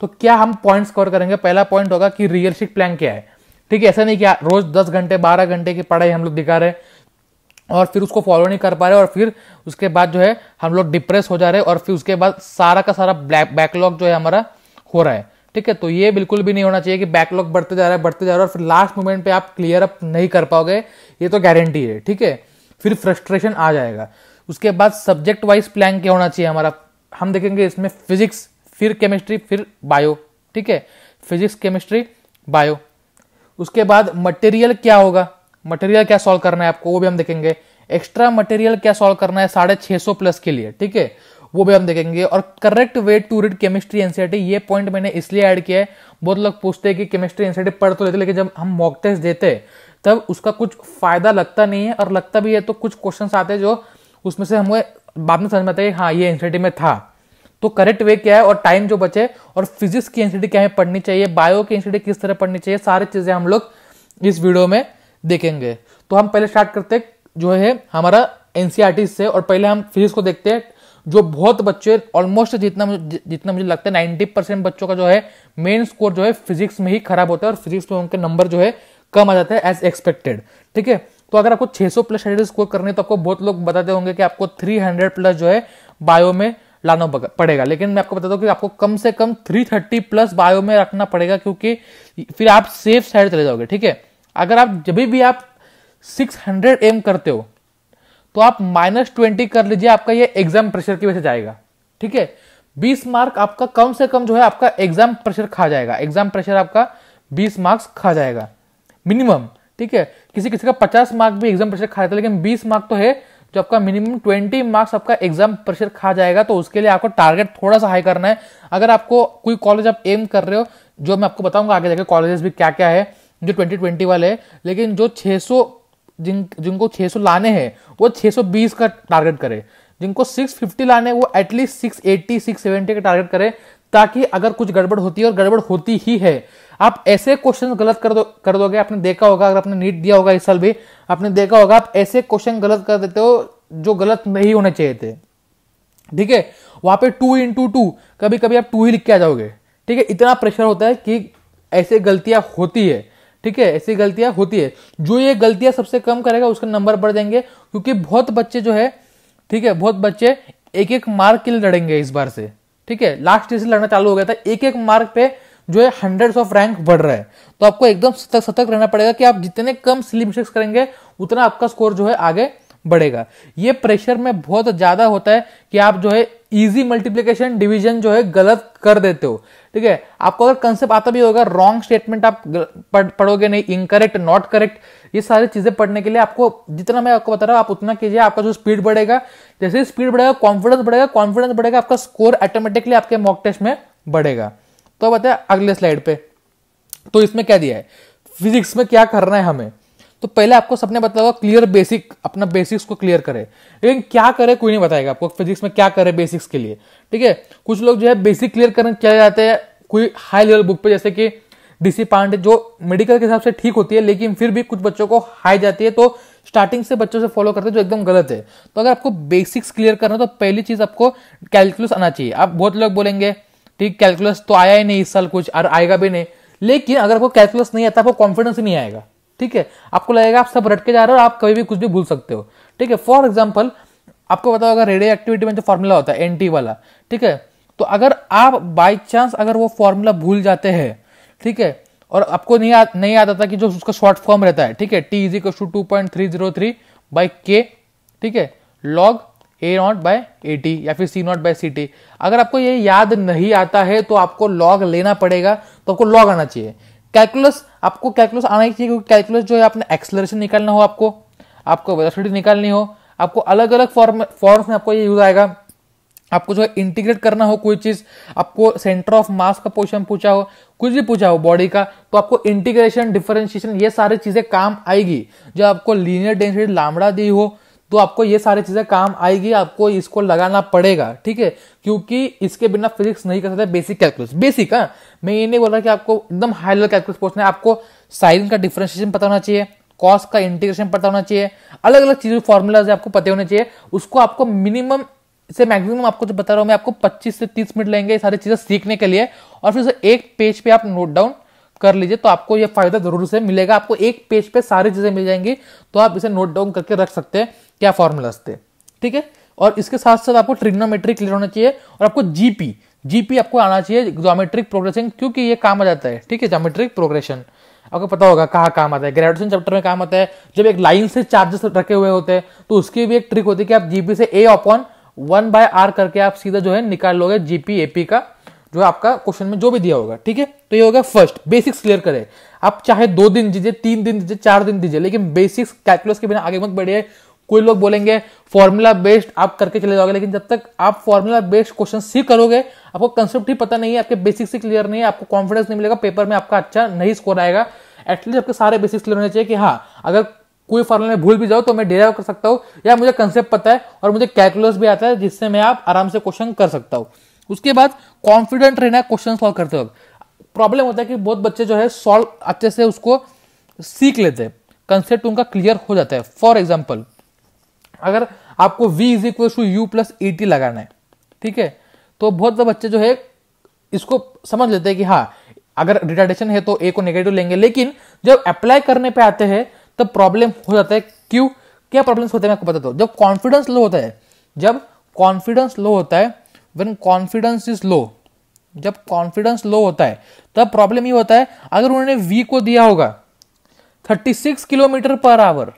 तो क्या हम पॉइंट स्कोर करेंगे पहला पॉइंट होगा कि रियलिस्टिक प्लान क्या है ठीक है ऐसा नहीं कि रोज दस घंटे बारह घंटे की पढ़ाई हम लोग दिखा रहे और फिर उसको फॉलो नहीं कर पा रहे और फिर उसके बाद जो है हम लोग डिप्रेस हो जा रहे और फिर उसके बाद सारा का सारा बैकलॉग जो है हमारा हो रहा है ठीक है तो ये बिल्कुल भी नहीं होना चाहिए कि बैकलॉग बढ़ते जा रहा है बढ़ते जा रहा है और फिर लास्ट मोमेंट पे आप क्लियर अप नहीं कर पाओगे ये तो गारंटी है ठीक है फिर फ्रस्ट्रेशन आ जाएगा उसके बाद सब्जेक्ट वाइज प्लान क्या होना चाहिए हमारा हम देखेंगे इसमें फिजिक्स फिर केमिस्ट्री फिर बायो ठीक है फिजिक्स केमिस्ट्री बायो उसके बाद मटेरियल क्या होगा मटेरियल क्या सॉल्व करना है आपको वो भी हम देखेंगे एक्स्ट्रा मटेरियल क्या सॉल्व करना है साढ़े छह सौ प्लस के लिए ठीक है वो भी हम देखेंगे और correct way to read chemistry NCERT ये पॉइंट मैंने इसलिए ऐड किया है बहुत लोग पूछते हैं कि केमिस्ट्री एनसीआरटी पढ़ तो लेते लेकिन जब हम मॉक टेस्ट देते तब उसका कुछ फायदा लगता नहीं है और लगता भी है तो कुछ क्वेश्चन आते हैं जो उसमें से हमें बाद में समझ में आता है हाँ ये एनसीआरटी में था तो करेक्ट वे क्या है और टाइम जो बचे और फिजिक्स की एनसीडी क्या है पढ़नी चाहिए बायो की एनसीडी किस तरह पढ़नी चाहिए सारी चीजें हम लोग इस वीडियो में देखेंगे तो हम पहले स्टार्ट करते जो है हमारा एनसीआरटी e से और पहले हम फिजिक्स को देखते हैं जो बहुत बच्चे ऑलमोस्ट जितना जितना मुझे लगता है नाइन्टी परसेंट बच्चों का जो है मेन स्कोर जो है फिजिक्स में ही खराब होता है और फिजिक्स में उनके नंबर जो है कम आ जाते हैं एज एक्सपेक्टेड ठीक है तो अगर आपको 600 प्लस हंड्रेड स्कोर करने तो आपको बहुत लोग बताते होंगे कि आपको 300 प्लस जो है बायो में लाना पड़ेगा लेकिन मैं आपको बता दूं कि आपको कम से कम 330 प्लस बायो में रखना पड़ेगा क्योंकि फिर आप सेफ साइड चले जाओगे ठीक है अगर आप जब भी आप 600 एम करते हो तो आप माइनस ट्वेंटी कर लीजिए आपका ये एग्जाम प्रेशर की वजह से जाएगा ठीक है 20 मार्क आपका कम से कम जो है आपका एग्जाम प्रेशर खा जाएगा एग्जाम प्रेशर आपका बीस मार्क्स खा जाएगा मिनिमम ठीक है किसी किसी का पचास मार्क भी एग्जाम प्रेशर खा जाता है लेकिन बीस मार्क तो है जो आपका मिनिमम ट्वेंटी मार्क्स आपका एग्जाम प्रेशर खा जाएगा तो उसके लिए आपको टारगेट थोड़ा सा हाई करना है अगर आपको कोई कॉलेज आप एम कर रहे हो जो मैं आपको बताऊंगा आगे जाके कॉलेजेस भी क्या क्या है जो ट्वेंटी ट्वेंटी वाले हैं लेकिन जो सौ जिन जिनको सौ लाने हैं वो बीस का टारगेट करें जिनको सिक्स फिफ्टी लाने वो at least six eighty six seventy का टारगेट करें ताकि अगर कुछ गड़बड़ होती है और गड़बड़ होती ही है आप ऐसे क्वेश्चन गलत कर दो कर दोगे आपने देखा होगा अगर आपने नीट दिया होगा इस साल भी आपने देखा होगा आप ऐसे क्वेश्चन गलत कर देते हो जो गलत नहीं होने चाहिए थे ठीक है वहां पे टू इंटू टू कभी कभी आप टू ही लिख के आ जाओगे ठीक है इतना प्रेशर होता है कि ऐसे गलतियां होती है ठीक है ऐसी गलतियां होती है जो ये गलतियां सबसे कम करेगा उसका नंबर बढ़ देंगे क्योंकि बहुत बच्चे जो है ठीक है बहुत बच्चे एक एक मार्क के लिए लड़ेंगे इस बार से ठीक है लास्ट ईयर से लड़ना चालू हो गया था एक एक मार्क पे जो है हंड्रेड ऑफ रैंक बढ़ रहा है तो आपको एकदम सतर्क सतर्क रहना पड़ेगा कि आप जितने कम स्लिप मिस्टेक्स करेंगे उतना आपका स्कोर जो है आगे बढ़ेगा ये प्रेशर में बहुत ज्यादा होता है कि आप जो है इजी मल्टीप्लीकेशन डिवीजन जो है गलत कर देते हो ठीक है आपको अगर कंसेप्ट आता भी होगा रॉन्ग स्टेटमेंट आप पढ़ोगे नहीं इनकरेक्ट नॉट करेक्ट ये सारी चीजें पढ़ने के लिए आपको जितना मैं आपको बता रहा हूं आप उतना कीजिए आपका जो स्पीड बढ़ेगा जैसे स्पीड बढ़ेगा कॉन्फिडेंस बढ़ेगा कॉन्फिडेंस बढ़ेगा आपका स्कोर ऑटोमेटिकली आपके मॉक टेस्ट में बढ़ेगा तो बताया अगले स्लाइड पे तो इसमें क्या दिया है फिजिक्स में क्या करना है हमें तो पहले आपको सबने बताया होगा क्लियर बेसिक अपना बेसिक्स को क्लियर करें लेकिन क्या करे कोई नहीं बताएगा आपको फिजिक्स में क्या करे बेसिक्स के लिए ठीक है कुछ लोग जो है बेसिक क्लियर करने चले जाते हैं कोई हाई लेवल बुक पे जैसे कि डीसी पांडे जो मेडिकल के हिसाब से ठीक होती है लेकिन फिर भी कुछ बच्चों को हाई जाती है तो स्टार्टिंग से बच्चों से फॉलो करते हैं जो एकदम गलत है तो अगर आपको बेसिक्स क्लियर करना है तो पहली चीज आपको कैलकुलस आना चाहिए आप बहुत लोग बोलेंगे ठीक कैलकुलस तो आया ही नहीं इस साल कुछ और आएगा भी नहीं लेकिन अगर आपको कैलकुलस नहीं आता आपको कॉन्फिडेंस नहीं आएगा ठीक है आपको लगेगा आप सब रट के जा रहे हो आप कभी भी कुछ भी भूल सकते हो ठीक है फॉर एग्जाम्पल आपको बताओ अगर रेडियो एक्टिविटी में जो फॉर्मूला होता है एन वाला ठीक है तो अगर आप बाई चांस अगर वो फॉर्मूला भूल जाते हैं ठीक है और आपको नहीं आ, नहीं याद आता कि जो उसका शॉर्ट फॉर्म रहता है ठीक है T is equal to two point three zero three by K ठीक है log A naught by A T या फिर C naught by C T अगर आपको ये याद नहीं आता है तो आपको लॉग लेना पड़ेगा तो आपको लॉग आना चाहिए कैलकुलस आपको कैलकुलस आना ही चाहिए क्योंकि कैलकुलस जो है आपने एक्सलरेशन निकालना हो आपको आपको वेलोसिटी निकालनी हो आपको अलग अलग फॉर्म फॉर्म्स में आपको ये यूज आएगा आपको जो है इंटीग्रेट करना हो कोई चीज आपको सेंटर ऑफ मास का पोर्शन पूछा हो कुछ भी पूछा हो बॉडी का तो आपको इंटीग्रेशन डिफरेंशिएशन ये सारी चीजें काम आएगी जो आपको लीनियर डेंसिटी लामड़ा दी हो तो आपको ये सारी चीज़ें काम आएगी आपको इसको लगाना पड़ेगा ठीक है क्योंकि इसके बिना फिजिक्स नहीं कर सकते बेसिक कैलकुलस बेसिक हाँ मैं ये नहीं बोल रहा कि आपको एकदम हाई लेवल कैलकुलस पूछना है आपको साइन का डिफ्रेंशिएशन पता होना चाहिए कॉस का इंटीग्रेशन पता होना चाहिए अलग अलग चीज़ों फॉर्मूलाज आपको पते होने चाहिए उसको आपको मिनिमम से मैक्सिमम आपको जो बता रहा हूँ मैं आपको 25 से 30 मिनट लेंगे ये सारी चीज़ें सीखने के लिए और फिर एक पेज पे आप नोट डाउन कर लीजिए तो आपको ये फायदा जरूर से मिलेगा आपको एक पेज पे सारी चीजें मिल जाएंगी तो आप इसे नोट डाउन करके रख सकते हैं क्या फॉर्मूलाज थे ठीक है और इसके साथ साथ आपको ट्रिग्नोमेट्री क्लियर होना चाहिए और आपको जीपी जीपी आपको आना चाहिए जोमेट्रिक प्रोग्रेशन क्योंकि ये काम आ जाता है ठीक है जोमेट्रिक प्रोग्रेशन आपको पता होगा कहाँ काम आता है ग्रेजुएशन चैप्टर में काम आता है जब एक लाइन से चार्जेस रखे हुए होते हैं तो उसकी भी एक ट्रिक होती है कि आप जीपी से A upon one by R करके आप सीधा जो है निकाल लोगे जीपी एपी का जो आपका क्वेश्चन में जो भी दिया होगा ठीक है तो ये होगा फर्स्ट बेसिक्स क्लियर करें आप चाहे दो दिन दीजिए तीन दिन दीजिए चार दिन दीजिए लेकिन बेसिक्स कैलकुलस के बिना आगे मत बढ़िए कोई लोग बोलेंगे फॉर्मूला बेस्ड आप करके चले जाओगे लेकिन जब तक आप फॉर्मूला बेस्ड क्वेश्चन सीख करोगे आपको कंसेप्ट ही पता नहीं है आपके बेसिक्स ही क्लियर नहीं है आपको कॉन्फिडेंस नहीं मिलेगा पेपर में आपका अच्छा नहीं स्कोर आएगा एटलीस्ट आपके सारे बेसिक्स क्लियर होने चाहिए कि हाँ अगर कोई फॉर्मूला में भूल भी जाओ तो मैं डेरा कर सकता हूँ या मुझे कंसेप्ट पता है और मुझे कैलकुलस भी आता है जिससे मैं आप आराम से क्वेश्चन कर सकता हूँ उसके बाद कॉन्फिडेंट रहना है क्वेश्चन सॉल्व करते वक्त प्रॉब्लम होता है कि बहुत बच्चे जो है सॉल्व अच्छे से उसको सीख लेते हैं कंसेप्ट उनका क्लियर हो जाता है फॉर एग्जाम्पल अगर आपको V is equal to U plus A T लगाना है ठीक है तो बहुत से बच्चे जो है इसको समझ लेते हैं कि हाँ अगर रिटार्डेशन है तो ए को नेगेटिव लेंगे लेकिन जब अप्लाई करने पे आते हैं तब प्रॉब्लम हो जाता है क्यों क्या प्रॉब्लम्स होते हैं मैं आपको बताता हूँ जब कॉन्फिडेंस लो होता है जब कॉन्फिडेंस लो होता है वेन कॉन्फिडेंस इज लो जब कॉन्फिडेंस लो होता है तब प्रॉब्लम ये होता है अगर उन्होंने वी को दिया होगा 36 किलोमीटर पर आवर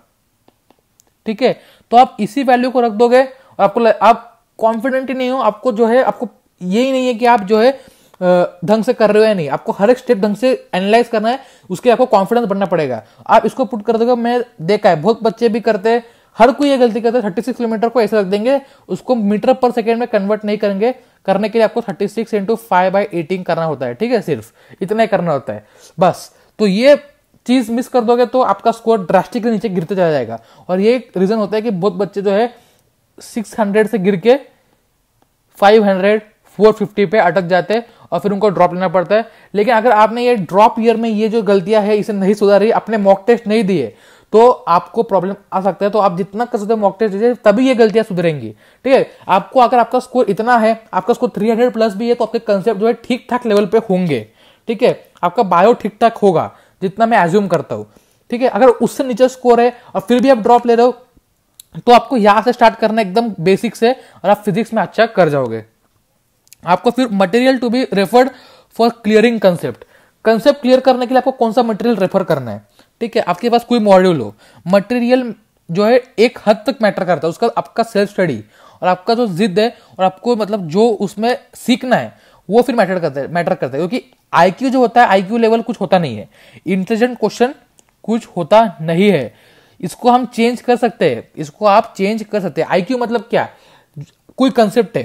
ठीक है तो आप इसी वैल्यू को रख दोगे और आपको आप कॉन्फिडेंट ही नहीं हो आपको जो है आपको ये ही नहीं है कि आप जो है ढंग से कर रहे हो या नहीं आपको हर एक स्टेप ढंग से एनालाइज करना है उसके आपको कॉन्फिडेंस बढ़ना पड़ेगा आप इसको पुट कर दोगे मैं देखा है बहुत बच्चे भी करते हैं हर कोई ये गलती करता है थर्टी सिक्स किलोमीटर को ऐसे रख देंगे उसको मीटर पर सेकेंड में कन्वर्ट नहीं करेंगे करने के लिए आपको thirty six into five by eighteen करना होता है ठीक है सिर्फ इतना ही करना होता है बस तो ये चीज मिस कर दोगे तो आपका स्कोर ड्रास्टिकली नीचे गिरते चला जाएगा और ये एक रीजन होता है कि बहुत बच्चे जो है सिक्स हंड्रेड से गिर के फाइव हंड्रेड फोर फिफ्टी पे अटक जाते हैं और फिर उनको ड्रॉप लेना पड़ता है लेकिन अगर आपने ये ड्रॉप ईयर में ये जो गलतियां है इसे नहीं सुधारी अपने मॉक टेस्ट नहीं दिए तो आपको प्रॉब्लम आ सकता है तो आप जितना कर सकते मॉक टेस्ट दीजिए तभी ये गलतियां सुधरेंगी ठीक है आपको अगर आपका स्कोर इतना है आपका स्कोर थ्री प्लस भी है तो आपके कंसेप्ट जो है ठीक ठाक लेवल पे होंगे ठीक है आपका बायो ठीक ठाक होगा जितना मैं एज्यूम करता हूँ ठीक है अगर उससे नीचे स्कोर है और फिर भी आप ड्रॉप ले रहे हो तो आपको यहां से स्टार्ट करना एकदम बेसिक से और आप फिजिक्स में अच्छा कर जाओगे आपको फिर material to be referred for clearing concept concept clear करने के लिए आपको कौन सा मटेरियल रेफर करना है ठीक है आपके पास कोई मॉड्यूल हो मटेरियल जो है एक हद तक मैटर करता है उसका आपका सेल्फ स्टडी और आपका जो जिद है और आपको मतलब जो उसमें सीखना है वो फिर मैटर करता है मैटर करता है क्योंकि आईक्यू जो होता है आईक्यू लेवल कुछ होता नहीं है इंटेलिजेंट क्वेश्चन कुछ होता नहीं है इसको हम चेंज कर सकते हैं इसको आप चेंज कर सकते हैं आईक्यू मतलब क्या कोई कंसेप्ट है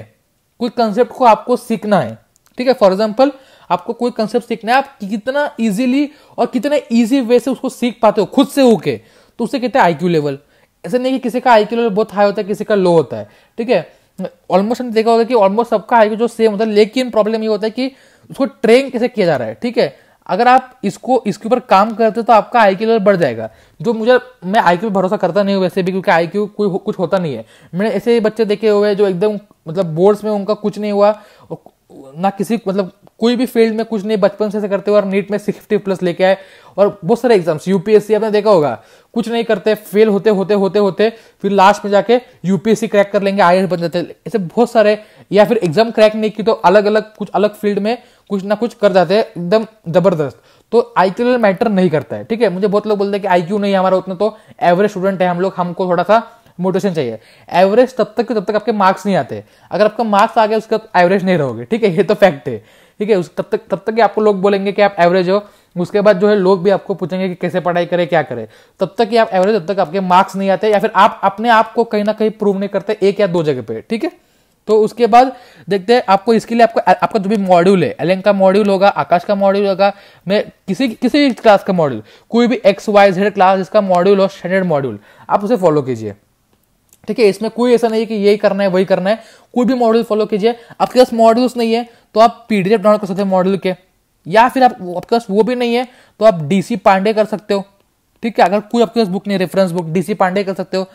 कोई कंसेप्ट को आपको सीखना है ठीक है फॉर एग्जाम्पल आपको कोई कंसेप्ट सीखना है आप कितना इजीली और कितना इजी वे से उसको सीख पाते हो खुद से होके तो उसे कहते हैं आईक्यू लेवल ऐसा नहीं कि किसी का आईक्यू लेवल बहुत हाई होता है किसी का लो होता है ठीक है ऑलमोस्ट हमने देखा होगा कि ऑलमोस्ट सबका आईक्यू जो सेम होता है लेकिन प्रॉब्लम ये होता है कि उसको ट्रेन कैसे किया जा रहा है ठीक है अगर आप इसको इसके ऊपर काम करते हो तो आपका आई क्यू लेवल बढ़ जाएगा जो मुझे मैं आई क्यू भरोसा करता नहीं हूँ वैसे भी क्योंकि आई क्यू कोई कुछ होता नहीं है मैंने ऐसे बच्चे देखे हुए हैं जो एकदम मतलब बोर्ड्स में उनका कुछ नहीं हुआ ना किसी मतलब कोई भी फील्ड में कुछ नहीं बचपन से करते हो और नीट में सिक्सटी प्लस लेके आए और बहुत सारे एग्जाम्स यूपीएससी आपने देखा होगा कुछ नहीं करते फेल होते होते होते होते फिर लास्ट में जाके यूपीएससी क्रैक कर लेंगे आई बन जाते ऐसे बहुत सारे या फिर एग्जाम क्रैक नहीं की तो अलग अलग कुछ अलग फील्ड में कुछ ना कुछ कर जाते हैं एकदम जबरदस्त तो आई क्यू मैटर नहीं करता है ठीक है मुझे बहुत लोग बोलते हैं कि आई क्यू नहीं हमारा उतना तो एवरेज स्टूडेंट है हम लोग हमको थोड़ा सा मोटिवेशन चाहिए एवरेज तब तक तब तक आपके मार्क्स नहीं आते अगर आपका मार्क्स आ गया उसके एवरेज नहीं रहोगे ठीक है ये तो फैक्ट है ठीक है उस तब तक तब तक आपको लोग बोलेंगे कि आप एवरेज हो उसके बाद जो है लोग भी आपको पूछेंगे कि कैसे पढ़ाई करें क्या करें तब तक कि आप एवरेज तब तक आपके मार्क्स नहीं आते या फिर आप अपने आप को कहीं ना कहीं प्रूव नहीं करते एक या दो जगह पे ठीक है तो उसके बाद देखते हैं आपको इसके लिए आपको आपका जो भी मॉड्यूल है एलेंग का मॉड्यूल होगा आकाश का मॉड्यूल होगा मैं किसी किसी भी क्लास का मॉड्यूल कोई भी एक्स वाई जेड क्लास जिसका मॉड्यूल हो स्टैंडर्ड मॉड्यूल आप उसे फॉलो कीजिए ठीक है इसमें कोई ऐसा नहीं है कि यही करना है वही करना है कोई भी मॉडल फॉलो कीजिए आपके पास मॉडल्स नहीं है तो आप पीडीएफ डाउनलोड कर सकते हो मॉडल के या फिर आप आपके पास वो भी नहीं है तो आप डीसी पांडे कर सकते हो ठीक है अगर कोई आपके पास बुक नहीं रेफरेंस बुक डीसी पांडे कर सकते हो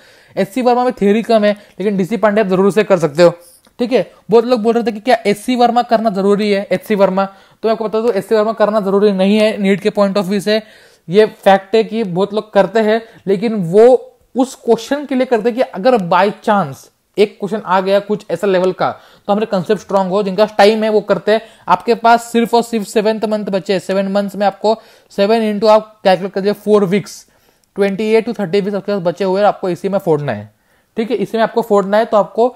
एस सी वर्मा में थ्योरी कम है लेकिन डीसी पांडे आप जरूर से कर सकते हो ठीक है बहुत लोग बोल रहे थे कि क्या एस सी वर्मा करना जरूरी है एस सी वर्मा तो मैं आपको बता दू एस सी वर्मा करना जरूरी नहीं है नीट के पॉइंट ऑफ व्यू से ये फैक्ट है कि बहुत लोग करते हैं लेकिन वो उस क्वेश्चन के लिए करते कि अगर बाय चांस एक क्वेश्चन आ गया कुछ ऐसा लेवल का तो हमारे कंसेप्ट स्ट्रांग हो जिनका टाइम है वो करते हैं आपके पास सिर्फ और सिर्फ सेवेंथ मंथ बचे सेवन मंथ में आपको सेवन इंटू आप कैलकुलेट कर four weeks twenty eight to thirty weeks आपके पास बचे हुए आपको इसी में फोड़ना है ठीक है इसी में आपको फोड़ना है तो आपको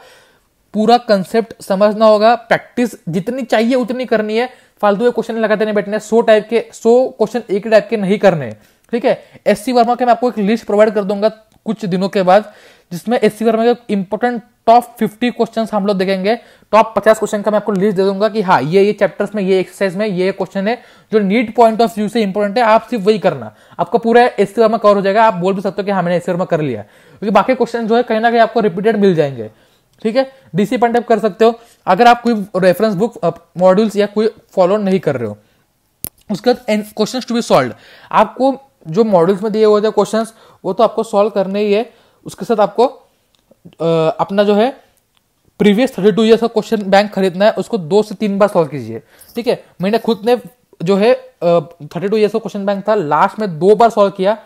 पूरा कंसेप्ट समझना होगा प्रैक्टिस जितनी चाहिए उतनी करनी है फालतू के क्वेश्चन लगाते नहीं बैठने सो टाइप के सो क्वेश्चन एक टाइप के नहीं करने ठीक है एस सी वर्मा के मैं आपको एक लिस्ट प्रोवाइड कर दूंगा कुछ दिनों के बाद जिसमें एस सी वर्मा के इंपॉर्टेंट टॉप फिफ्टी क्वेश्चन हम लोग देखेंगे टॉप पचास क्वेश्चन का मैं आपको लिस्ट दे दूंगा कि हाँ ये ये चैप्टर्स में ये एक्सरसाइज में ये क्वेश्चन है जो नीट पॉइंट ऑफ व्यू से इंपॉर्टेंट है आप सिर्फ वही करना आपका पूरा एस सी वर्मा कवर हो जाएगा आप बोल भी सकते हो कि हाँ मैंने एस सी वर्मा कर लिया क्योंकि तो बाकी क्वेश्चन जो है कहीं ना कहीं आपको रिपीटेड मिल जाएंगे ठीक है डीसी पॉइंट कर सकते हो अगर आप कोई रेफरेंस बुक मॉड्यूल्स या कोई फॉलो नहीं कर रहे हो उसके बाद क्वेश्चन टू बी सॉल्व आपको जो मॉडल्स में दिए हुए थे क्वेश्चंस वो तो आपको सॉल्व करने ही है उसके साथ आपको आ, अपना जो है प्रीवियस थर्टी टू ईयर्स का क्वेश्चन बैंक खरीदना है उसको दो से तीन बार सॉल्व कीजिए ठीक है मैंने खुद ने जो है थर्टी टू ईयर्स का क्वेश्चन बैंक था लास्ट में दो बार सॉल्व किया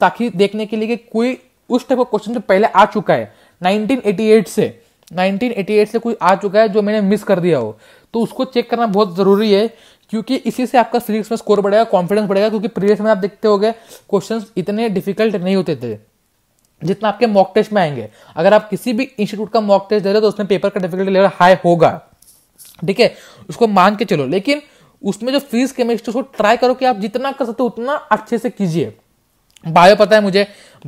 ताकि देखने के लिए कि कोई उस टाइप का क्वेश्चन जो पहले आ चुका है 1988 से 1988 से कोई आ चुका है जो मैंने मिस कर दिया हो तो उसको चेक करना बहुत ज़रूरी है क्योंकि इसी से आपका फिजिक्स में स्कोर बढ़ेगा कॉन्फिडेंस बढ़ेगा क्योंकि प्रीवियस में आप देखते हो गए क्वेश्चन इतने डिफिकल्ट नहीं होते थे जितना आपके मॉक टेस्ट में आएंगे अगर आप किसी भी इंस्टीट्यूट का मॉक टेस्ट दे रहे हो तो उसमें पेपर का डिफिकल्टी लेवल हाई होगा ठीक है उसको मान के चलो लेकिन उसमें जो फिजिक्स केमिस्ट्री उसको ट्राई करो कि आप जितना कर सकते हो उतना अच्छे से कीजिए बायो पता है मुझे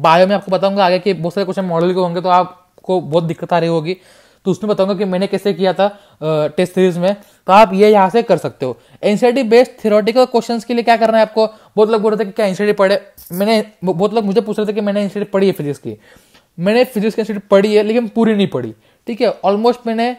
बायो में आपको बताऊंगा आगे कि बहुत सारे क्वेश्चन मॉडल के होंगे तो आपको बहुत दिक्कत आ रही होगी तो उसमें बताऊंगा कि मैंने कैसे किया था टेस्ट सीरीज में तो आप ये यहाँ से कर सकते हो एनसीआरटी बेस्ड थियोरटिकल क्वेश्चन के लिए क्या करना है आपको बहुत लोग बोल रहे थे कि क्या एनसीआरटी पढ़े मैंने बहुत लोग मुझे पूछ रहे थे कि मैंने एनसीआरटी पढ़ी है फिजिक्स की मैंने फिजिक्स की एनसीआरटी पढ़ी है लेकिन पूरी नहीं पढ़ी ठीक है ऑलमोस्ट मैंने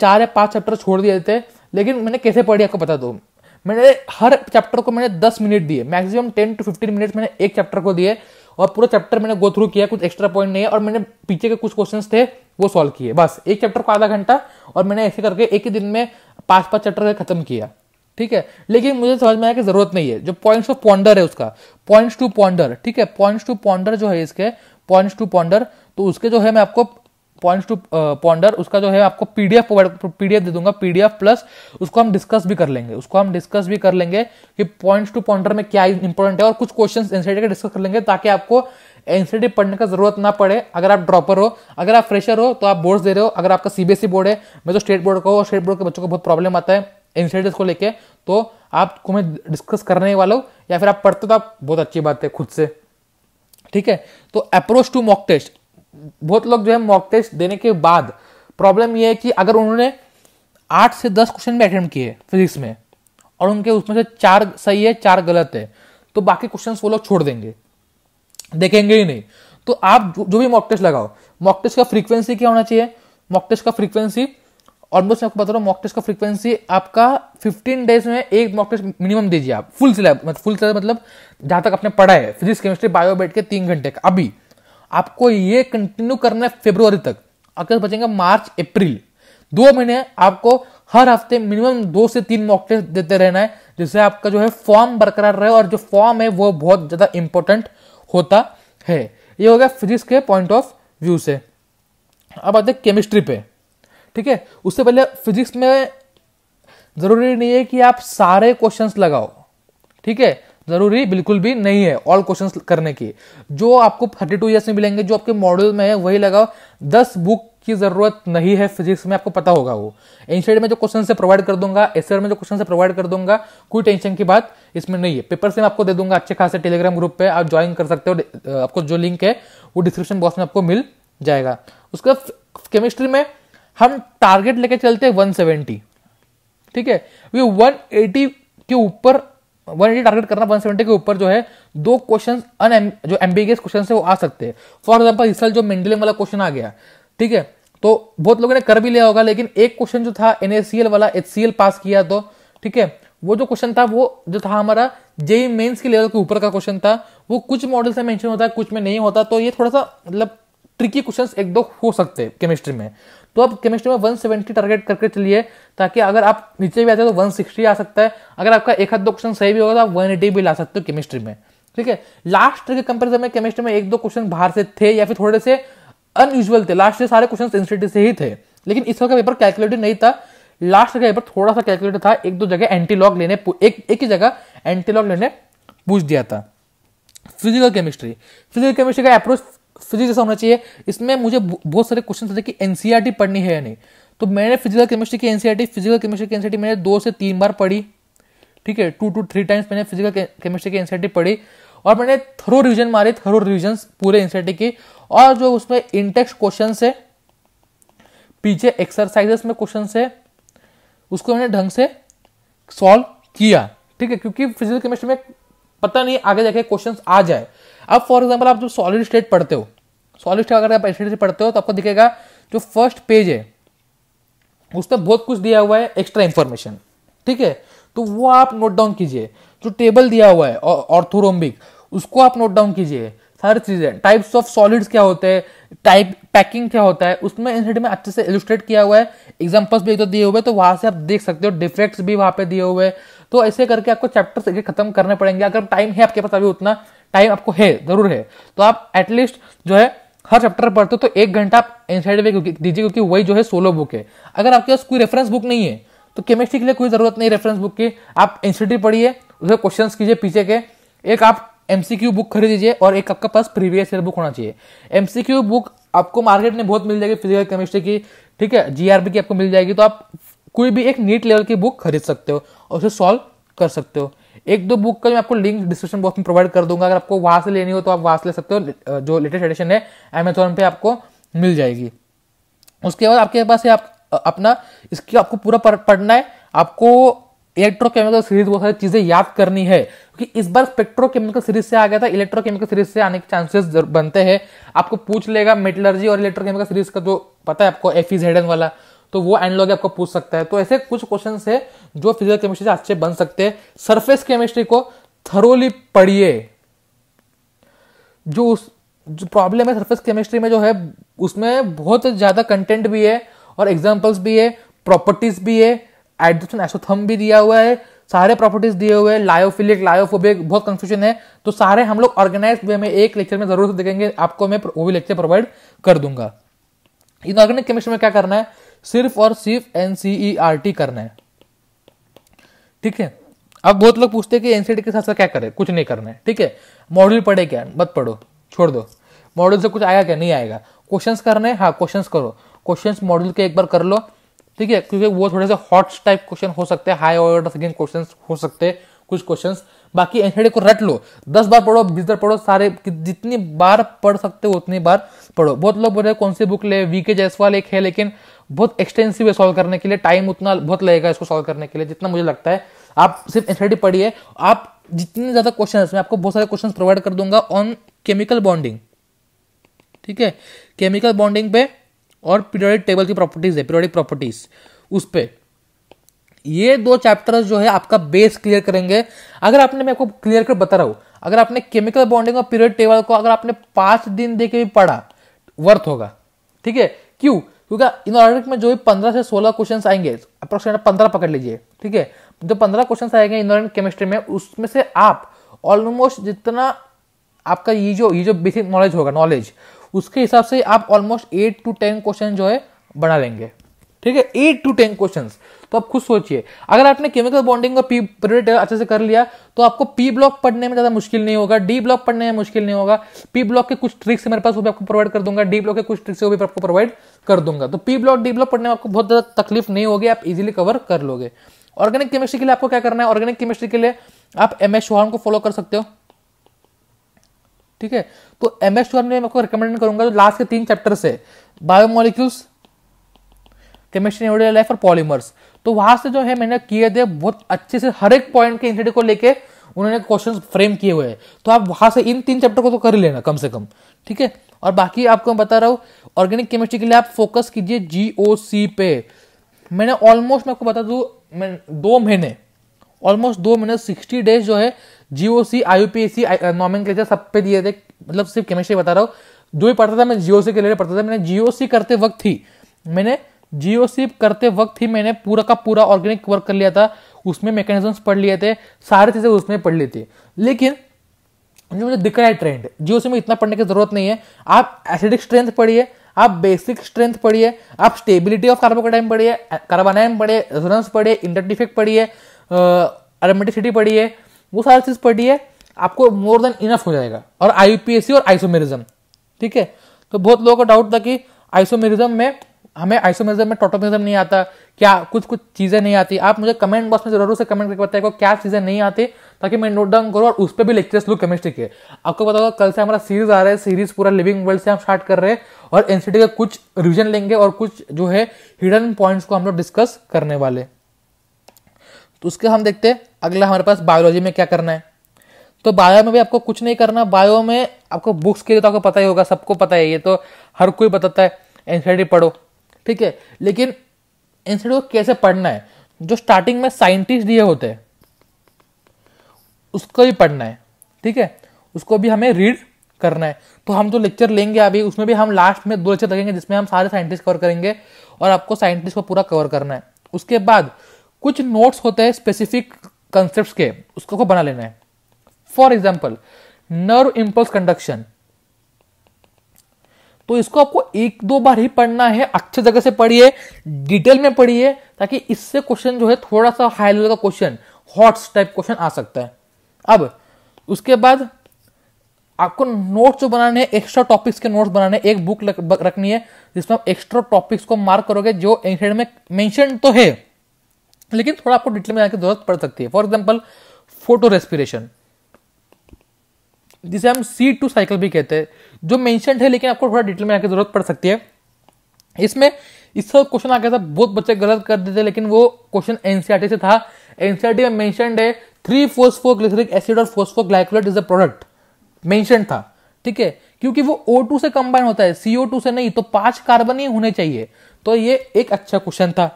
चार या पाँच चैप्टर छोड़ दिए थे लेकिन मैंने कैसे पढ़ी आपको बता दो मैंने हर चैप्टर को मैंने दस मिनट दिए maximum ten to fifteen minute मैंने एक चैप्टर को दिए और पूरा चैप्टर मैंने गो थ्रू किया कुछ एक्स्ट्रा पॉइंट नहीं है और मैंने पीछे के कुछ क्वेश्चन थे वो सॉल्व किए बस एक चैप्टर को आधा घंटा और मैंने ऐसे करके एक ही दिन में पाँच पाँच चैप्टर खत्म किया ठीक है लेकिन मुझे समझ में आया कि जरूरत नहीं है जो पॉइंट्स ऑफ पॉन्डर है उसका पॉइंट्स टू पॉन्डर ठीक है पॉइंट्स टू पॉन्डर जो है इसके पॉइंट्स टू पॉन्डर तो उसके जो है मैं आपको पॉइंट्स टू पॉन्डर उसका जो है आपको पीडीएफ प्रोवाइड पीडीएफ दे दूंगा पीडीएफ प्लस उसको हम डिस्कस भी कर लेंगे उसको हम डिस्कस भी कर लेंगे कि पॉइंट्स टू पॉन्डर में क्या इंपॉर्टेंट है और कुछ क्वेश्चन एनसीटी का डिस्कस कर लेंगे ताकि आपको एनसीटी पढ़ने का जरूरत ना पड़े अगर आप ड्रॉपर हो अगर आप फ्रेशर हो तो आप बोर्ड दे रहे हो अगर आपका सीबीएसई बोर्ड है मैं तो स्टेट बोर्ड का हूँ स्टेट बोर्ड के बच्चों को बहुत प्रॉब्लम आता है एनसीटी को लेकर तो आपको मैं डिस्कस करने वाला हूँ या फिर आप पढ़ते तो आप बहुत अच्छी बात है खुद से ठीक है तो अप्रोच टू मॉक टेस्ट बहुत लोग जो है मॉक टेस्ट देने के बाद प्रॉब्लम यह है कि अगर उन्होंने आठ से दस क्वेश्चन भी अटेम्प्ट किए फिजिक्स में और उनके उसमें से चार सही है चार गलत है तो बाकी क्वेश्चन वो लोग छोड़ देंगे देखेंगे ही नहीं तो आप जो, जो भी मॉक टेस्ट लगाओ मॉक टेस्ट का फ्रीक्वेंसी क्या होना चाहिए मॉक टेस्ट का फ्रीक्वेंसी ऑलमोस्ट आपको बता रहा हूँ मॉक टेस्ट का फ्रीक्वेंसी आपका 15 डेज में एक मॉक टेस्ट मिनिमम दीजिए आप फुल सिलेबस मतलब फुल सिलेबस मतलब जहां तक आपने पढ़ा है फिजिक्स केमिस्ट्री बायो बैठ के तीन घंटे का अभी आपको ये कंटिन्यू करना है फेब्रुवरी तक अगर बचेंगे मार्च अप्रैल दो महीने आपको हर हफ्ते मिनिमम दो से तीन मॉक टेस्ट देते रहना है जिससे आपका जो है फॉर्म बरकरार रहे और जो फॉर्म है वो बहुत ज़्यादा इंपॉर्टेंट होता है ये हो गया फिजिक्स के पॉइंट ऑफ व्यू से अब आते केमिस्ट्री पे ठीक है उससे पहले फिजिक्स में ज़रूरी नहीं है कि आप सारे क्वेश्चंस लगाओ ठीक है जरूरी बिल्कुल भी नहीं है ऑल क्वेश्चंस करने की जो आपको 32 टू ईयर्स में मिलेंगे जो आपके मॉडल में है वही लगाओ 10 बुक की जरूरत नहीं है फिजिक्स में आपको पता होगा वो एनसीडी में जो क्वेश्चन से प्रोवाइड कर दूंगा एस में जो क्वेश्चन से प्रोवाइड कर दूंगा कोई टेंशन की बात इसमें नहीं है पेपर से मैं आपको दे दूंगा अच्छे खासे टेलीग्राम ग्रुप पे आप ज्वाइन कर सकते हो आपको जो लिंक है वो डिस्क्रिप्शन बॉक्स में आपको मिल जाएगा उसके केमिस्ट्री में हम टारगेट लेके चलते हैं 170 ठीक है ये 180 के ऊपर वन एटी टारगेट करना वन सेवेंटी के ऊपर जो है दो क्वेश्चन अन जो एम्बिगियस क्वेश्चन है वो आ सकते हैं फॉर एग्जाम्पल इस साल जो मेंडलिंग वाला क्वेश्चन आ गया ठीक है तो बहुत लोगों ने कर भी लिया होगा लेकिन एक क्वेश्चन जो था एनएसीएल वाला एच पास किया तो ठीक है वो जो क्वेश्चन था वो जो था हमारा जेई मेन्स के लेवल के ऊपर का क्वेश्चन था वो कुछ मॉडल से मेंशन होता है कुछ में नहीं होता तो ये थोड़ा सा मतलब ट्रिकी क्वेश्चन एक दो हो सकते हैं केमिस्ट्री में तो आप केमिस्ट्री में 170 टारगेट करके चलिए ताकि अगर आप नीचे भी आते हो तो 160 आ सकता है अगर आपका एक हद दो क्वेश्चन सही भी होगा तो आप 180 भी ला सकते हो केमिस्ट्री में ठीक है लास्ट के कंपेरिजन में केमिस्ट्री में एक दो क्वेश्चन बाहर से थे या फिर थोड़े से अनयूजल थे लास्ट के सारे क्वेश्चन एनसीटी से ही थे लेकिन इस का पेपर कैलकुलेटिव नहीं था लास्ट का पेपर थोड़ा सा कैलकुलेटिव था एक दो जगह एंटीलॉग लेने एक एक ही जगह एंटीलॉग लेने पूछ दिया था फिजिकल केमिस्ट्री फिजिकल केमिस्ट्री का अप्रोच फिजिक्स जैसा होना चाहिए इसमें मुझे बहुत सारे क्वेश्चन थे कि एनसीईआरटी e पढ़नी है या नहीं तो मैंने फिजिकल केमिस्ट्री की एनसीईआरटी फिजिकल केमिस्ट्री की एनसीईआरटी e मैंने दो से तीन बार पढ़ी ठीक है टू टू थ्री टाइम्स मैंने फिजिकल केमिस्ट्री की एनसीईआरटी e पढ़ी और मैंने थ्रो रिविजन मारे थ्रो रिविजन पूरे एनसीईआरटी की और जो उसमें इंटेक्स क्वेश्चन है पीछे एक्सरसाइजेस में क्वेश्चन है उसको मैंने ढंग से सॉल्व किया ठीक है क्योंकि फिजिकल केमिस्ट्री में पता नहीं आगे जाके क्वेश्चन आ जाए अब फॉर एग्जाम्पल आप जो सॉलिड स्टेट पढ़ते हो सॉलिड स्टेट अगर आप से पढ़ते हो तो आपको दिखेगा जो फर्स्ट पेज है उस पर बहुत कुछ दिया हुआ है एक्स्ट्रा इन्फॉर्मेशन ठीक है तो वो आप नोट डाउन कीजिए जो टेबल दिया हुआ है ऑर्थोरोम्बिक उसको आप नोट डाउन कीजिए सारी चीज़ें टाइप्स ऑफ सॉलिड्स क्या होते हैं टाइप पैकिंग क्या होता है उसमें एनसीडी में अच्छे से इलस्ट्रेट किया हुआ है एग्जाम्पल्स भी एक तो दिए हुए तो वहां से आप देख सकते हो डिफेक्ट्स भी वहां पे दिए हुए तो ऐसे करके आपको चैप्टर्स खत्म करने पड़ेंगे अगर टाइम है आपके पास अभी उतना टाइम आपको है जरूर है तो आप एटलीस्ट जो है हर चैप्टर पढ़ते हो तो एक घंटा आप एनसाइड में दीजिए क्योंकि वही जो है सोलो बुक है अगर आपके पास कोई रेफरेंस बुक नहीं है तो केमिस्ट्री के लिए कोई जरूरत नहीं रेफरेंस बुक की आप इंस्टीट्यूट पढ़िए उसे क्वेश्चन कीजिए पीछे के एक आप एमसीक्यू बुक खरीदीजिए और एक आपके पास प्रीवियस ईयर बुक होना चाहिए एमसीक्यू बुक आपको मार्केट में बहुत मिल जाएगी फिजिकल केमिस्ट्री की ठीक है जीआरबी की आपको मिल जाएगी तो आप कोई भी एक नीट लेवल की बुक खरीद सकते हो और उसे सॉल्व कर सकते हो एक दो बुक का मैं आपको लिंक डिस्क्रिप्शन बॉक्स में प्रोवाइड कर दूंगा अगर आपको वहां से लेनी हो तो आप वहां से ले सकते हो जो लेटेस्ट एडिशन है अमेजोन पे आपको मिल जाएगी उसके बाद आपके पास है आप अपना इसकी आपको पूरा पढ़ना है आपको इलेक्ट्रोकेमिकल सीरीज बहुत सारी चीजें याद करनी है क्योंकि इस बार स्पेक्ट्रोकेमिकल सीरीज से आ गया था इलेक्ट्रोकेमिकल सीरीज से आने के चांसेस बनते हैं आपको पूछ लेगा मेटलर्जी और इलेक्ट्रोकेमिकल सीरीज का जो पता है आपको एफ e वाला तो वो एनलॉग आपको पूछ सकता है तो ऐसे कुछ क्वेश्चन है जो फिजिकल केमिस्ट्री से अच्छे बन सकते हैं सरफेस केमिस्ट्री को थरोली पढ़िए जो उस जो प्रॉब्लम है सरफेस केमिस्ट्री में जो है उसमें बहुत ज़्यादा कंटेंट भी है और एग्जाम्पल्स भी है प्रॉपर्टीज भी है एडजप्शन एसोथम भी दिया हुआ है सारे प्रॉपर्टीज दिए हुए हैं लायोफिलिक लायोफोबिक बहुत कंफ्यूजन है तो सारे हम लोग ऑर्गेनाइज वे में एक लेक्चर में जरूर से देखेंगे आपको मैं वो भी लेक्चर प्रोवाइड कर दूंगा इनऑर्गेनिक केमिस्ट्री में क्या करना है सिर्फ और सिर्फ एनसीईआरटी e करना है ठीक है अब बहुत लोग पूछते हैं कि एनसीईआरटी e के साथ साथ क्या करें कुछ नहीं करना है ठीक है मॉड्यूल पढ़े क्या मत पढ़ो छोड़ दो मॉड्यूल से कुछ आया क्या नहीं आएगा क्वेश्चंस करने हाँ क्वेश्चंस करो क्वेश्चंस मॉड्यूल के एक बार कर लो ठीक है क्योंकि वो थोड़े से हॉट टाइप क्वेश्चन हो सकते हैं हाई ऑर्डर सेकेंड क्वेश्चन हो सकते हैं कुछ क्वेश्चन बाकी एनसीडी को रट लो दस बार पढ़ो बीस बार पढ़ो सारे जितनी बार पढ़ सकते हो उतनी बार पढ़ो बहुत लोग बोल रहे हैं कौन सी बुक ले वीके जयसवाल एक है लेकिन बहुत एक्सटेंसिव है सॉल्व करने के लिए टाइम उतना बहुत लगेगा इसको सॉल्व करने के लिए जितना मुझे लगता है आप सिर्फ एनसीडी पढ़िए आप जितने ज्यादा क्वेश्चन मैं आपको बहुत सारे क्वेश्चन प्रोवाइड कर दूंगा ऑन केमिकल बॉन्डिंग ठीक है केमिकल बॉन्डिंग पे और पीरियोडिक टेबल की प्रॉपर्टीज है पीरियोडिक प्रॉपर्टीज उस पर ये दो चैप्टर्स जो है आपका बेस क्लियर करेंगे अगर आपने मैं आपको क्लियर कर बता रहा हूं अगर आपने केमिकल बॉन्डिंग और पीरियड टेबल को अगर आपने पांच दिन दे भी पढ़ा वर्थ होगा ठीक है क्यों क्योंकि इन इनऑर्गेनिक में जो भी पंद्रह से सोलह क्वेश्चन आएंगे अप्रोक्सीमेट पंद्रह पकड़ लीजिए ठीक है जो पंद्रह क्वेश्चन आएंगे इनऑर्गेनिक केमिस्ट्री में उसमें से आप ऑलमोस्ट जितना आपका ये जो ये जो बेसिक नॉलेज होगा नॉलेज उसके हिसाब से आप almost eight to ten question जो है बना लेंगे ठीक है एट टू टेन क्वेश्चन तो आप खुद सोचिए अगर आपने केमिकल बॉन्डिंग का पी पीरियड अच्छे से कर लिया तो आपको पी ब्लॉक पढ़ने में ज्यादा मुश्किल नहीं होगा डी ब्लॉक पढ़ने में मुश्किल नहीं होगा पी ब्लॉक के कुछ ट्रिक्स मेरे पास वो भी आपको प्रोवाइड कर दूंगा डी ब्लॉक के कुछ ट्रिक्स वो भी आपको प्रोवाइड कर दूंगा तो पी ब्लॉक डी ब्लॉक पढ़ने में आपको बहुत ज्यादा तकलीफ नहीं होगी आप इजिली कवर कर लोगे ऑर्गेनिक केमिस्ट्री के लिए आपको क्या करना है ऑर्गेनिक केमिस्ट्री के लिए आप एम एस चौहान को फॉलो कर सकते हो ठीक है तो एम एस चौहान में मैं आपको रिकमेंड करूंगा जो लास्ट के तीन चैप्टर से बायोमोलिक्यूल्स केमिस्ट्री एवरीडे लाइफ और पॉलीमर्स तो वहां से जो है मैंने किए थे बहुत अच्छे से हर एक पॉइंट के इंटरव्यू को लेके उन्होंने क्वेश्चन फ्रेम किए हुए हैं तो आप वहां से इन तीन चैप्टर को तो कर ही लेना कम से कम ठीक है और बाकी आपको मैं बता रहा हूँ ऑर्गेनिक केमिस्ट्री के लिए आप फोकस कीजिए जी ओ सी पे मैंने ऑलमोस्ट मैं आपको बता दू मैं दो महीने ऑलमोस्ट दो महीने सिक्सटी डेज जो है G O C I U P S C नॉमिन के सब पे दिए थे मतलब सिर्फ केमिस्ट्री बता रहा हूँ जो भी पढ़ता था मैं जी ओ सी के लिए पढ़ता था मैंने जी ओ सी करते वक्त ही मैंने जियो सिप करते वक्त ही मैंने पूरा का पूरा ऑर्गेनिक वर्क कर लिया था उसमें मैकेनिज्म्स पढ़ लिए थे सारी चीज़ें उसमें पढ़ ली थी लेकिन जो मुझे दिख रहा है ट्रेंड जियो सिप में इतना पढ़ने की ज़रूरत नहीं है आप एसिडिक स्ट्रेंथ पढ़िए आप बेसिक स्ट्रेंथ पढ़िए आप स्टेबिलिटी ऑफ कार्बोकाडाइम पढ़िए कार्बानाइम पढ़िए रेजोनेंस पढ़िए इंटरडिफेक्ट पढ़िए अरोमेटिसिटी पढ़िए वो सारी चीज़ पढ़िए आपको मोर देन इनफ हो जाएगा और आई और आइसोमेरिज्म ठीक है तो बहुत लोगों का डाउट था कि आइसोमेरिज्म में हमें आइसोमेजम में टोटोमिज्म नहीं आता क्या कुछ कुछ चीज़ें नहीं आती आप मुझे कमेंट बॉक्स में जरूर से कमेंट करके बताएगा क्या चीज़ें नहीं आती ताकि मैं नोट डाउन करूँ और उस पर भी लेक्चर्स लूँ केमिस्ट्री के आपको होगा कल से हमारा सीरीज आ रहा है सीरीज पूरा लिविंग वर्ल्ड से हम स्टार्ट कर रहे हैं और एनसीडी का कुछ रिविजन लेंगे और कुछ जो है हिडन पॉइंट्स को हम लोग डिस्कस करने वाले तो उसके हम देखते हैं अगला हमारे पास बायोलॉजी में क्या करना है तो बायो में भी आपको कुछ नहीं करना बायो में आपको बुक्स के लिए तो आपको पता ही होगा सबको पता है ये तो हर कोई बताता है एनसीडी पढ़ो ठीक है लेकिन इन को कैसे पढ़ना है जो स्टार्टिंग में साइंटिस्ट दिए होते हैं उसको भी पढ़ना है ठीक है उसको भी हमें रीड करना है तो हम जो लेक्चर लेंगे अभी उसमें भी हम लास्ट में दो लेक्चर लगेंगे जिसमें हम सारे साइंटिस्ट कवर करेंगे और आपको साइंटिस्ट को पूरा कवर करना है उसके बाद कुछ नोट्स होते हैं स्पेसिफिक कंसेप्ट के उसको बना लेना है for example nerve impulse conduction तो इसको आपको एक दो बार ही पढ़ना है अच्छे जगह से पढ़िए डिटेल में पढ़िए ताकि इससे क्वेश्चन जो है थोड़ा सा हाई लेवल का क्वेश्चन हॉट्स टाइप क्वेश्चन आ सकता है अब उसके बाद आपको नोट्स जो बनाने हैं एक्स्ट्रा टॉपिक्स के नोट्स बनाने एक बुक रखनी है जिसमें आप एक्स्ट्रा टॉपिक्स को मार्क करोगे जो हेड में मेंशन तो है लेकिन थोड़ा आपको डिटेल में जाने की जरूरत पड़ सकती है फॉर एग्जाम्पल फोटो रेस्पिरेशन जिसे हम सी टू साइकिल भी कहते हैं जो मैंशनड है लेकिन आपको थोड़ा डिटेल में आके जरूरत पड़ सकती है इसमें इससे क्वेश्चन आ गया था बहुत बच्चे गलत कर देते लेकिन वो क्वेश्चन एनसीआरटी e से था एनसीआरटी e में मैंशन है थ्री ग्लिसरिक एसिड और glycolate is a product mention था ठीक है क्योंकि वो ओ टू से कंबाइन होता है सीओ टू से नहीं तो पांच कार्बन ही होने चाहिए तो ये एक अच्छा क्वेश्चन था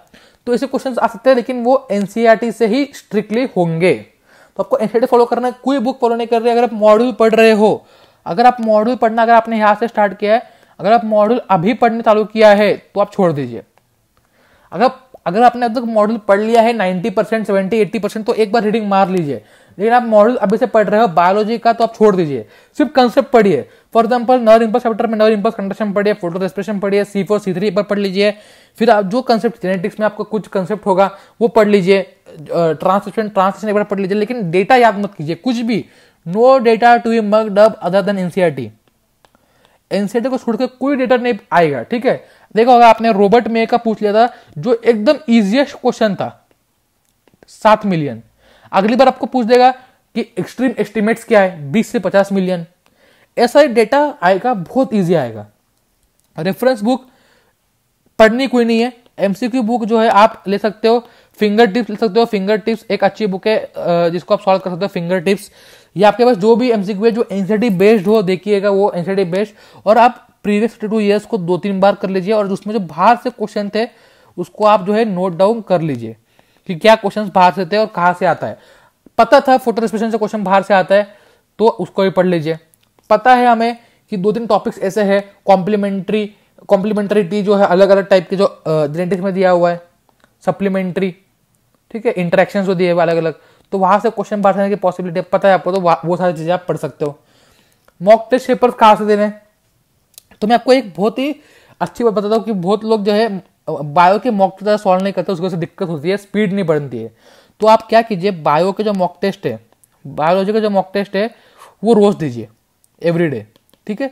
तो ऐसे क्वेश्चन आ सकते हैं लेकिन वो एनसीआरटी e से ही स्ट्रिक्टली होंगे तो आपको एनसीटी फॉलो करना है कोई बुक फॉलो नहीं कर रही अगर आप मॉड्यूल पढ़ रहे हो अगर आप मॉड्यूल पढ़ना अगर आपने यहाँ से स्टार्ट किया है अगर आप मॉड्यूल अभी पढ़ने चालू किया है तो आप छोड़ दीजिए अगर अगर आपने अब तक मॉड्यूल पढ़ लिया है 90 परसेंट सेवेंटी एट्टी परसेंट तो एक बार रीडिंग मार लीजिए लेकिन आप मॉड्यूल अभी से पढ़ रहे हो बायोलॉजी का तो आप छोड़ दीजिए सिर्फ कंसेप्ट पढ़िए for example nerve impulse chapter में नर इम्पल्स कंडक्शन पढ़िए फोटो एक्सप्रेशन पढ़िए सी फोर सी थ्री पर पढ़ लीजिए फिर आप जो कंसेप्ट जेनेटिक्स में आपका कुछ कंसेप्ट होगा वो पढ़ लीजिए ट्रांसलेशन ट्रांसलेशन एक बार पढ़ लीजिए लेकिन डेटा याद मत कीजिए कुछ भी no data to be mugged up other than NCERT NCERT को छोड़कर कोई डेटा नहीं आएगा ठीक है देखो अगर आपने रोबर्ट मे का पूछ लिया था जो एकदम इजिएस्ट क्वेश्चन था सात मिलियन अगली बार आपको पूछ देगा कि एक्सट्रीम एस्टिमेट्स क्या है बीस से पचास मिलियन ऐसा ही डेटा आएगा बहुत ईजी आएगा रेफरेंस बुक पढ़नी कोई नहीं है एमसीक्यू बुक जो है आप ले सकते हो फिंगर टिप्स लिख सकते हो फिंगर टिप्स एक अच्छी बुक है जिसको आप सॉल्व कर सकते हो फिंगर टिप्स या आपके पास जो भी एमसीक्यू है जो एनसीटी बेस्ड हो देखिएगा वो एनसीटी बेस्ड और आप प्रीवियस टू ईयर्स को दो तीन बार कर लीजिए और उसमें जो बाहर से क्वेश्चन थे उसको आप जो है नोट डाउन कर लीजिए कि क्या क्वेश्चन बाहर से थे और कहाँ से आता है पता था फोटो रिस्पेशन से क्वेश्चन बाहर से आता है तो उसको भी पढ़ लीजिए पता है हमें कि दो तीन टॉपिक्स ऐसे है कॉम्प्लीमेंट्री कॉम्प्लीमेंटरिटी जो है अलग अलग टाइप के जो जेनेटिक्स में दिया हुआ है सप्लीमेंट्री ठीक है इंटरेक्शन होती है अलग अलग तो वहां से क्वेश्चन पास की पॉसिबिलिटी पता है आपको तो वो सारी चीज़ें आप पढ़ सकते हो मॉक टेस्ट पेपर कहाँ से देने तो मैं आपको एक बहुत ही अच्छी बात बताता हूँ कि बहुत लोग जो है बायो के मॉक टेस्ट सॉल्व नहीं करते उसकी वजह से दिक्कत होती है स्पीड नहीं बढ़ती है तो आप क्या कीजिए बायो के जो मॉक टेस्ट है बायोलॉजी का जो मॉक टेस्ट है वो रोज़ दीजिए एवरीडे ठीक है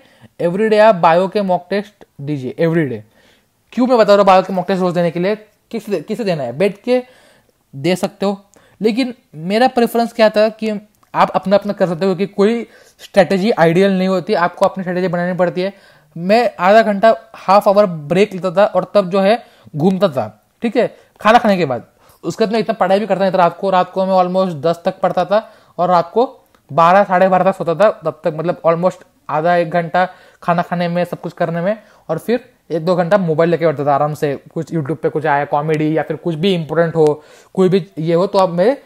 एवरीडे आप बायो के मॉक टेस्ट दीजिए एवरीडे क्यों मैं बता रहा हूँ बायो के मॉक टेस्ट रोज़ देने के लिए किस किसे देना है बेड के दे सकते हो लेकिन मेरा प्रेफरेंस क्या था कि आप अपना अपना कर सकते हो क्योंकि कोई स्ट्रैटेजी आइडियल नहीं होती आपको अपनी स्ट्रैटेजी बनानी पड़ती है मैं आधा घंटा हाफ आवर ब्रेक लेता था और तब जो है घूमता था ठीक है खाना खाने के बाद उसके बाद मैं इतना पढ़ाई भी करता नहीं था रात को रात को मैं ऑलमोस्ट दस तक पढ़ता था और रात को बारह साढ़े बारह तक सोता था तब तक मतलब ऑलमोस्ट आधा एक घंटा खाना खाने में सब कुछ करने में और फिर एक दो घंटा मोबाइल लेके बैठता था आराम से कुछ यूट्यूब पे कुछ आया कॉमेडी या फिर कुछ भी इंपॉर्टेंट हो कोई भी ये हो तो अब मैं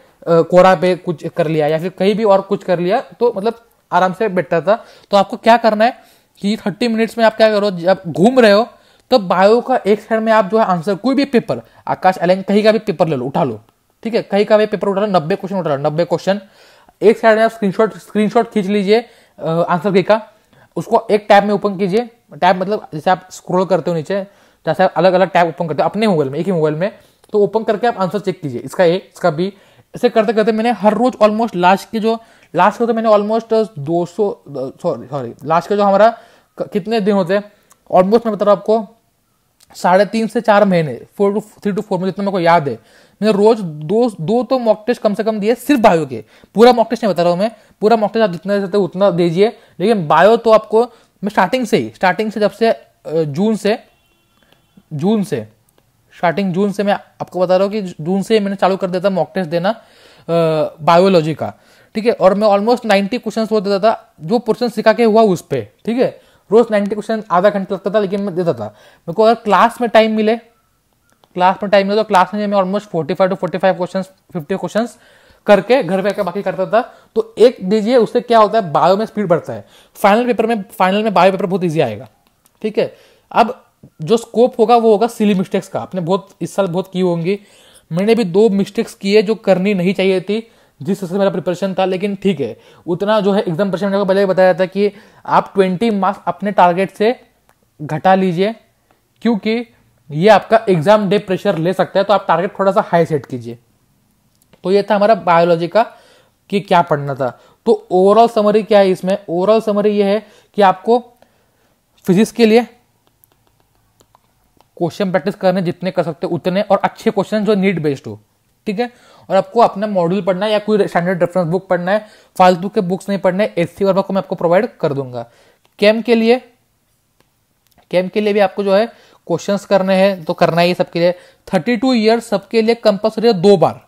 कोरा पे कुछ कर लिया या फिर कहीं भी और कुछ कर लिया तो मतलब आराम से बैठता था तो आपको क्या करना है कि थर्टी मिनट्स में आप क्या करो जब घूम रहे हो तो बायो का एक साइड में आप जो है आंसर कोई भी पेपर आकाश एलेन कहीं का भी पेपर ले लो उठा लो ठीक है कहीं का भी पेपर उठा लो नब्बे क्वेश्चन उठा लो नब्बे क्वेश्चन एक साइड में आप स्क्रीनशॉट स्क्रीनशॉट खींच लीजिए आंसर की का उसको एक टैब में ओपन कीजिए टैब मतलब जैसे आप स्क्रोल करते हो नीचे जैसे आप अलग अलग टैब ओपन करते हो अपने मोबाइल में एक ही मोबाइल में तो ओपन करके आप आंसर चेक कीजिए इसका ए इसका बी ऐसे करते करते मैंने हर रोज ऑलमोस्ट लास्ट के जो लास्ट का तो मैंने ऑलमोस्ट 200 सॉरी सॉरी लास्ट का जो हमारा कितने दिन होते हैं ऑलमोस्ट मैं बता रहा हूँ आपको साढ़े तीन से चार महीने four to three to four में जितना मेरे को याद है मैंने रोज दो दो तो मॉक टेस्ट कम से कम दिए सिर्फ बायो के पूरा मॉक टेस्ट नहीं बता रहा हूँ मैं पूरा मॉक टेस्ट आप जितना दे सकते उतना दीजिए लेकिन बायो तो आपको मैं स्टार्टिंग से ही स्टार्टिंग से जब से जून से जून से स्टार्टिंग जून से मैं आपको बता रहा हूँ कि जून से मैंने चालू कर देता मॉक टेस्ट देना बायोलॉजी का ठीक है और मैं ऑलमोस्ट नाइन्टी क्वेश्चन वो देता था जो पोर्सन सिखा के हुआ उस पर ठीक है रोज नाइन्टी क्वेश्चन आधा घंटा लगता था लेकिन मैं देता था मेरे को अगर क्लास में टाइम मिले क्लास में टाइम मिले तो क्लास में almost forty five to forty five question fifty question करके घर पे आकर बाकी करता था तो एक दीजिए उससे क्या होता है बायो में स्पीड बढ़ता है फाइनल पेपर में फाइनल में बायो पेपर बहुत ईजी आएगा ठीक है अब जो स्कोप होगा वो होगा सिली मिस्टेक्स का आपने बहुत इस साल बहुत की होंगी मैंने भी दो मिस्टेक्स किए जो करनी नहीं चाहिए थी जिस हिसाब से मेरा प्रिपरेशन था लेकिन ठीक है उतना जो है एग्जाम प्रेशर मैंने पहले बताया था कि आप ट्वेंटी मार्क्स अपने टारगेट से घटा लीजिए क्योंकि ये आपका एग्जाम डे प्रेशर ले सकता है तो आप टारगेट थोड़ा सा हाई सेट कीजिए तो ये था हमारा बायोलॉजी का कि क्या पढ़ना था तो ओवरऑल समरी क्या है इसमें ओवरऑल समरी ये है कि आपको फिजिक्स के लिए क्वेश्चन प्रैक्टिस करने जितने कर सकते उतने और अच्छे क्वेश्चन जो नीट बेस्ड हो ठीक है और आपको अपना मॉड्यूल पढ़ना है या कोई स्टैंडर्ड रेफरेंस बुक पढ़ना है फालतू के बुक्स नहीं पढ़ने एस सी वर्मा को मैं आपको प्रोवाइड कर दूंगा कैम के लिए कैम के लिए भी आपको जो है क्वेश्चंस करने हैं तो करना ही सबके लिए थर्टी टू ईयर सबके लिए कंपल्सरी है दो बार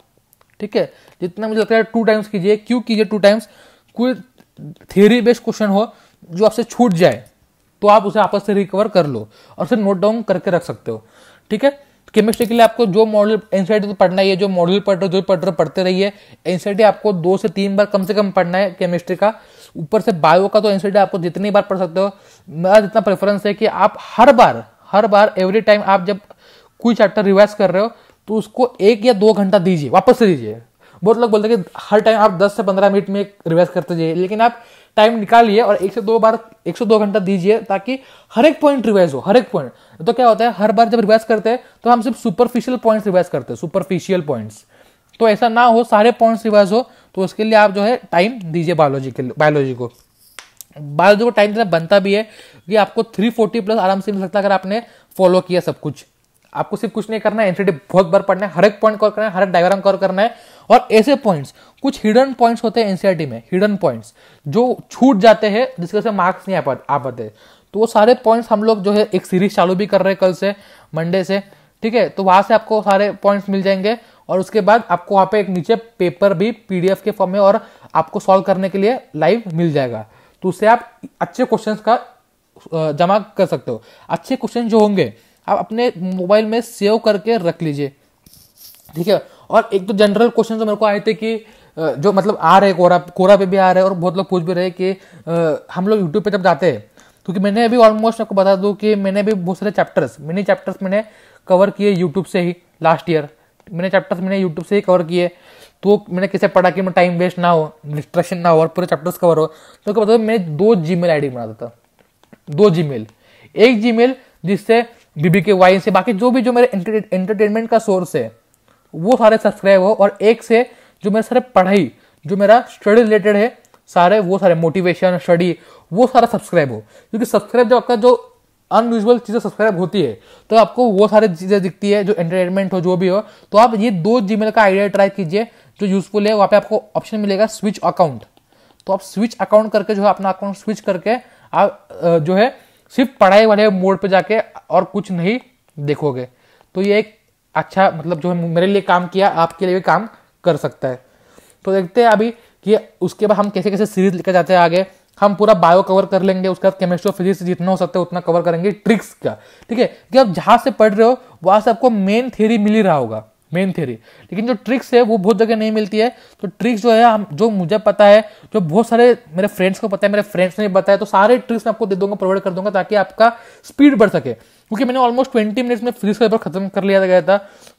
ठीक है जितना मुझे लगता है टू टाइम्स कीजिए क्यों कीजिए टू टाइम्स कोई थ्योरी बेस्ड क्वेश्चन हो जो आपसे छूट जाए तो आप उसे आपस से रिकवर कर लो और उसे नोट डाउन करके रख सकते हो ठीक है केमिस्ट्री के लिए आपको जो मॉडल एनसीआरटी तो पढ़ना है जो मॉडल पढ़ रहे हो जो पढ़ रहे हो पढ़ते रहिए एनसीआईटी आपको दो से तीन बार कम से कम पढ़ना है केमिस्ट्री का ऊपर से बायो का तो एनसीआरटी आपको जितनी बार पढ़ सकते हो मेरा जितना प्रेफरेंस है कि आप हर बार हर बार एवरी टाइम आप जब कोई चैप्टर रिवाइज कर रहे हो तो उसको एक या दो घंटा दीजिए वापस से दीजिए बहुत लोग बोलते हैं कि हर टाइम आप 10 से 15 मिनट में रिवाइज करते जाइए लेकिन आप टाइम निकालिए और एक से दो बार एक से दो घंटा दीजिए ताकि हर एक पॉइंट रिवाइज हो हर एक पॉइंट तो क्या होता है हर बार जब रिवाइज करते हैं तो हम सिर्फ सुपरफिशियल पॉइंट्स रिवाइज करते हैं सुपरफिशियल पॉइंट्स तो ऐसा ना हो सारे पॉइंट्स रिवाइज हो तो उसके लिए आप जो है टाइम दीजिए बायोलॉजी के बायोलॉजी को बायोलॉजी को टाइम देना बनता भी है कि आपको फोर्टी प्लस आराम से मिल सकता है अगर आपने फॉलो किया सब कुछ आपको सिर्फ कुछ नहीं करना है एनसीडी बहुत बार पढ़ना है हर एक पॉइंट कवर करना है हर एक डायग्राम कवर करना है और ऐसे पॉइंट्स कुछ हिडन पॉइंट्स होते हैं एनसीआरटी में हिडन पॉइंट्स जो छूट जाते हैं जिसके से मार्क्स नहीं आ पाते आ पाते तो वो सारे पॉइंट्स हम लोग जो है एक सीरीज चालू भी कर रहे हैं कल से मंडे से ठीक है तो वहां से आपको सारे पॉइंट्स मिल जाएंगे और उसके बाद आपको वहां पे एक नीचे पेपर भी पीडीएफ के फॉर्म में और आपको सॉल्व करने के लिए लाइव मिल जाएगा तो उससे आप अच्छे क्वेश्चंस का जमा कर सकते हो अच्छे क्वेश्चन जो होंगे आप अपने मोबाइल में सेव करके रख लीजिए ठीक है और एक तो जनरल क्वेश्चन तो मेरे को आए थे कि जो मतलब आ रहे कोरा कोरा पे भी आ रहे और बहुत लोग पूछ भी रहे कि हम लोग यूट्यूब पे जब जाते हैं क्योंकि मैंने अभी ऑलमोस्ट आपको बता दूं कि मैंने भी बहुत सारे चैप्टर्स मिनी चैप्टर्स मैंने कवर किए यूट्यूब से ही लास्ट ईयर मैंने चैप्टर्स मैंने यूट्यूब से ही कवर किए तो मैंने किसे पढ़ा कि मैं टाइम वेस्ट ना हो डिस्ट्रक्शन ना हो और पूरे चैप्टर्स कवर हो तो क्या मतलब मैं दो जी मेल आई बनाता दो जी मेल एक जी मेल जिससे बीबीके वाई से बाकी जो भी जो मेरे एंटरटेनमेंट का सोर्स है वो सारे सब्सक्राइब हो और एक से जो मेरे सारे पढ़ाई जो मेरा स्टडी रिलेटेड है सारे वो सारे मोटिवेशन स्टडी वो सारा सब्सक्राइब हो क्योंकि सब्सक्राइब जब आपका जो अनयूजल चीज़ें सब्सक्राइब होती है तो आपको वो सारी चीज़ें दिखती है जो एंटरटेनमेंट हो जो भी हो तो आप ये दो जी का आइडिया ट्राई कीजिए जो यूजफुल है वहाँ पे आपको ऑप्शन मिलेगा स्विच अकाउंट तो आप स्विच अकाउंट करके जो है अपना अकाउंट स्विच करके आप जो है सिर्फ पढ़ाई वाले मोड पे जाके और कुछ नहीं देखोगे तो ये एक अच्छा मतलब जो है मेरे लिए काम किया आपके लिए भी काम कर सकता है तो देखते हैं अभी कि उसके बाद हम कैसे कैसे सीरीज लेकर जाते हैं आगे हम पूरा बायो कवर कर लेंगे उसके बाद केमिस्ट्री और फिजिक्स जितना हो सकता है उतना कवर करेंगे ट्रिक्स का ठीक है कि आप जहाँ से पढ़ रहे हो वहाँ से आपको मेन थ्योरी मिल ही रहा होगा मेन थ्योरी लेकिन जो ट्रिक्स है वो बहुत जगह नहीं मिलती है तो ट्रिक्स जो है जो मुझे पता है जो बहुत सारे मेरे फ्रेंड्स को पता है मेरे फ्रेंड्स ने बताया तो सारे ट्रिक्स मैं आपको दे दूंगा प्रोवाइड कर दूंगा ताकि आपका स्पीड बढ़ सके क्योंकि मैंने ऑलमोस्ट ट्वेंटी मिनट्स में फ्रीज पेपर खत्म कर लिया गया था